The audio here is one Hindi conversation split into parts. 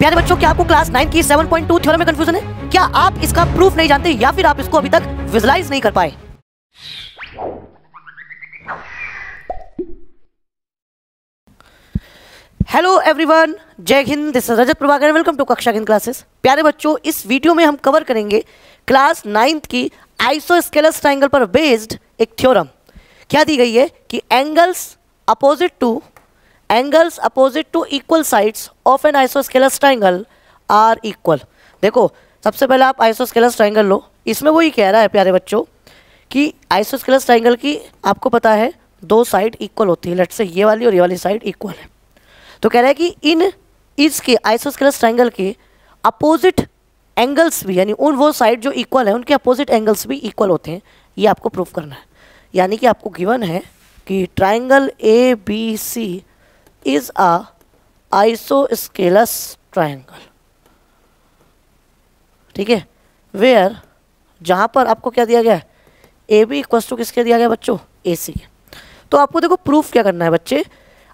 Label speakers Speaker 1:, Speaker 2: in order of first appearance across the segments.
Speaker 1: प्यारे बच्चों क्या आपको क्लास नाइन की सेवन पॉइंट टू थ्योरम में कंफ्यूजन है क्या आप इसका प्रूफ नहीं जानते या फिर आप इसको अभी तक विजुलाइज नहीं कर पाए hello everyone Jai Hind this is Rajat Prabhakar welcome to Kaksha Hind classes प्यारे बच्चों इस वीडियो में हम कवर करेंगे क्लास नाइन्थ की आइसो स्केलस ट्राइंगल पर बेस्ड एक थ्योरम क्या दी गई है कि angles opposite to angles opposite to equal sides of an isosceles triangle are equal देखो सबसे पहले आप आइसोस्केलस ट्राइंगल लो इसमें वो ही कह रहा है प्यारे बच्चों कि आइसोस्केलस ट्राइंगल की आपको पता है दो साइड इक्वल होती है लट से ये वाली और ये वाली साइड इक्वल है तो कह रहा है कि इन इसके आइसोस्केलस ट्राइंगल के अपोजिट एंगल्स भी यानी उन वो साइड जो इक्वल है उनके अपोजिट एंगल्स भी इक्वल होते हैं ये आपको प्रूव करना है यानी कि आपको गिवन है कि triangle A B C is a isosceles triangle ठीक है वेयर जहाँ पर आपको क्या दिया गया है ए बी इक्वस टू किसके दिया गया बच्चों ए सी के तो आपको देखो प्रूफ क्या करना है बच्चे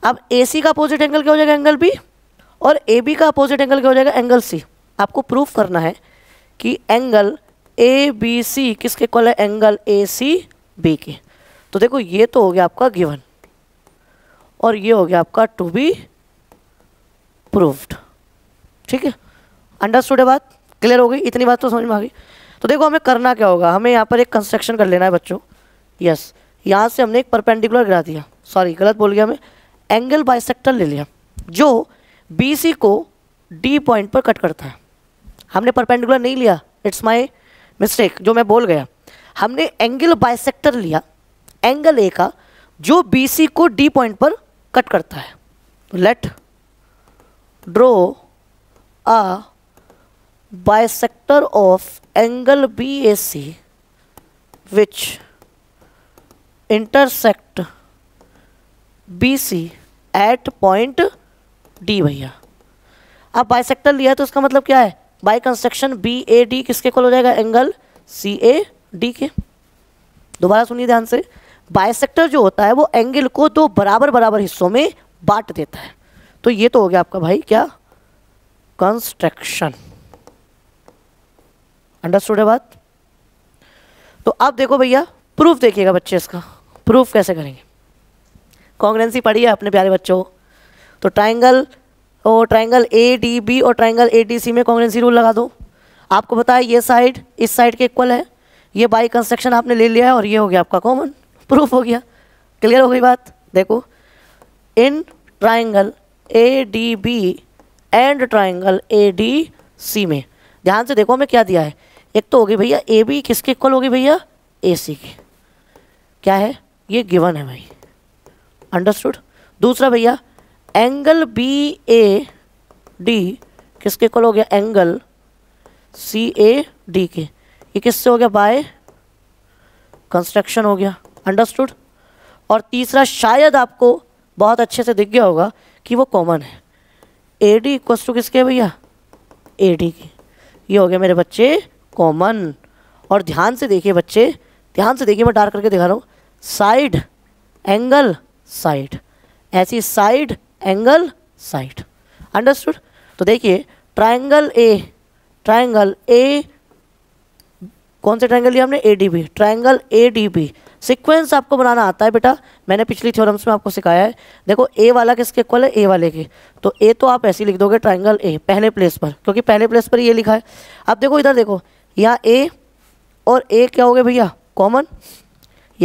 Speaker 1: अब ए सी का अपोजिट एंगल क्या हो जाएगा एंगल बी और ए बी का अपोजिट एंगल क्या हो जाएगा एंगल सी आपको प्रूफ करना है कि एंगल ए बी सी किसके कॉल है एंगल ए सी बी के तो देखो ये तो हो गया आपका गिवन और ये हो गया आपका टू बी प्रूव्ड ठीक है अंडरस्टूड है बात क्लियर हो गई इतनी बात तो समझ में आ गई तो देखो हमें करना क्या होगा हमें यहाँ पर एक कंस्ट्रक्शन कर लेना है बच्चों यस यहाँ से हमने एक परपेंडिकुलर गिरा दिया सॉरी गलत बोल गया हमें एंगल बाइसेक्टर ले लिया जो बी को डी पॉइंट पर कट करता है हमने परपेंडिकुलर नहीं लिया इट्स माई मिस्टेक जो मैं बोल गया हमने एंगल बाइसेक्टर लिया एंगल ए का जो बी को डी पॉइंट पर कट करता है तो let draw a bisector of angle B A C which intersect B C at point D भैया आप बाइसेक्टर लिया तो इसका मतलब क्या है by construction B A D किसके कॉल हो जाएगा एंगल सी ए डी के दोबारा सुनिए ध्यान से बायसेक्टर जो होता है वो एंगल को दो बराबर बराबर हिस्सों में बांट देता है तो ये तो हो गया आपका भाई क्या कंस्ट्रक्शन अंडरस्टूड है बात तो आप देखो भैया प्रूफ देखिएगा बच्चे इसका प्रूफ कैसे करेंगे कॉन्ग्रेंसी पढ़ी है अपने प्यारे बच्चों तो ट्राइंगल और ट्राइंगल ए डी बी और ट्राइंगल ए डी सी में कॉन्ग्रेंसी रूल लगा दो आपको बताया ये साइड इस साइड के इक्वल है ये बाई कंस्ट्रक्शन आपने ले लिया है और ये हो गया आपका कॉमन प्रूफ हो गया क्लियर हो गई बात देखो इन triangle A D B and triangle A D C में ध्यान से देखो हमें क्या दिया है एक तो होगी भैया ए बी किसके इक्वल होगी भैया ए सी की क्या है ये गिवन है भाई अंडरस्टूड दूसरा भैया एंगल बी ए डी किसके इक्वल हो गया एंगल सी ए डी के ये किससे हो गया बाय कंस्ट्रक्शन हो गया अंडरस्टूड और तीसरा शायद आपको बहुत अच्छे से दिख गया होगा कि वो कॉमन है ए डी इक्वस टू किसके भैया ए डी की ये हो गया मेरे बच्चे कॉमन और ध्यान से देखिए बच्चे ध्यान से देखिए मैं डार्क करके दिखा रहा हूँ साइड एंगल साइड ऐसी साइड एंगल साइड अंडरस्टूड तो देखिए ट्राइंगल ए ट्राइंगल ए कौन से ट्राइंगल लिया हमने A D B triangle A D B sequence आपको बनाना आता है बेटा मैंने पिछली थ्योरम्स में आपको सिखाया है देखो ए वाला किसके इक्वल है ए वाले के तो ए तो आप ऐसे लिख दोगे ट्राइंगल ए पहले प्लेस पर क्योंकि पहले प्लेस पर ये लिखा है अब देखो इधर देखो यहाँ ए और ए क्या हो गया भैया कॉमन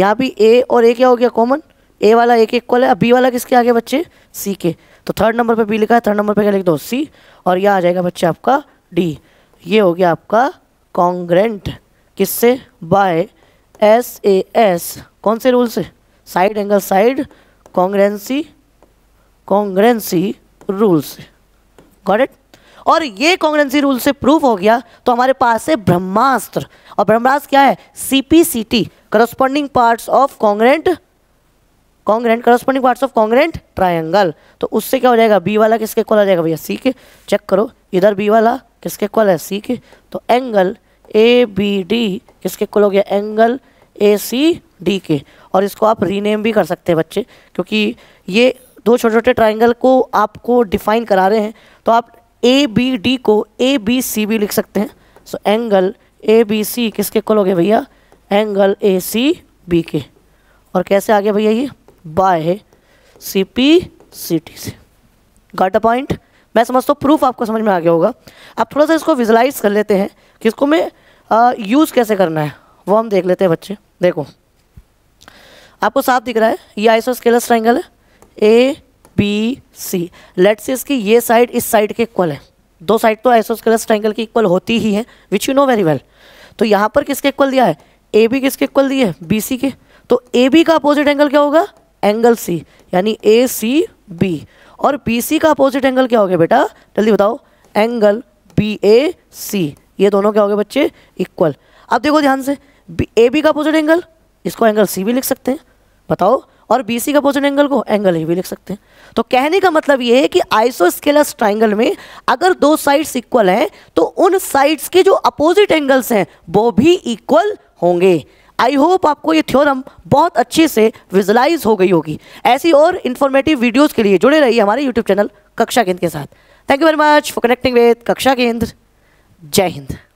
Speaker 1: यहाँ भी ए और ए क्या हो गया कॉमन ए वाला ए के इक्वल है अब बी वाला किसके आगे बच्चे सी के तो थर्ड नंबर पर बी लिखा है थर्ड नंबर पर क्या लिख दो सी और यह आ जाएगा बच्चे आपका डी ये हो गया आपका कॉन्ग्रेंट किससे बाय एस ए एस कौन से रूल से side angle side congruency congruency rule से गॉट इट और ये कॉन्ग्रेंसी रूल से प्रूफ हो गया तो हमारे पास है ब्रह्मास्त्र और ब्रह्मास्त्र क्या है C C P T corresponding part of congruent congruent corresponding part of congruent triangle तो उससे क्या हो जाएगा बी वाला किसके कॉल आ जाएगा भैया सी के चेक करो इधर बी वाला किसके कॉल है सी के तो एंगल ए बी डी किसके कॉल हो गया एंगल ए सी डी के और इसको आप रीनेम भी कर सकते हैं बच्चे क्योंकि ये दो छोटे छोटे ट्राइंगल को आपको डिफाइन करा रहे हैं तो आप ए बी डी को ए बी सी भी लिख सकते हैं सो एंगल ए बी सी किसके कुल हो गया भैया एंगल ए सी बी के और कैसे आ गया भैया ये by C P C T से गॉट अ पॉइंट मैं समझता हूँ प्रूफ आपको समझ में आ गया होगा आप थोड़ा सा इसको विजुलाइज कर लेते हैं कि इसको मैं यूज़ कैसे करना है वो हम देख लेते हैं बच्चे देखो आपको साफ दिख रहा है ये आइसो स्केलस है ए बी सी लेट से इसकी ये साइड इस साइड के इक्वल है दो साइड तो आइसो स्केलस ट्राइंगल की इक्वल होती ही है which you know very well तो यहाँ पर किसके इक्वल दिया है ए बी किसके इक्वल दिए है बी सी के तो ए बी का अपोजिट एंगल क्या होगा एंगल सी यानी ए सी बी और बी सी का अपोजिट एंगल क्या हो गया बेटा जल्दी बताओ एंगल बी ए सी ये दोनों क्या हो गए बच्चे इक्वल अब देखो ध्यान से ए बी का अपोजिट एंगल इसको एंगल सी भी लिख सकते हैं बताओ और बी सी का अपोजिट एंगल को एंगल ए भी लिख सकते हैं तो कहने का मतलब ये है कि आइसो स्केलस ट्राइंगल में अगर दो साइड्स इक्वल हैं तो उन साइड्स के जो अपोजिट एंगल्स हैं वो भी इक्वल होंगे आई होप आपको ये थ्योरम बहुत अच्छे से विजुलाइज हो गई होगी ऐसी और इन्फॉर्मेटिव वीडियोज़ के लिए जुड़े रहिए हमारे यूट्यूब चैनल कक्षा केंद्र के साथ thank you very much for connecting with Kaksha Kendra जय हिंद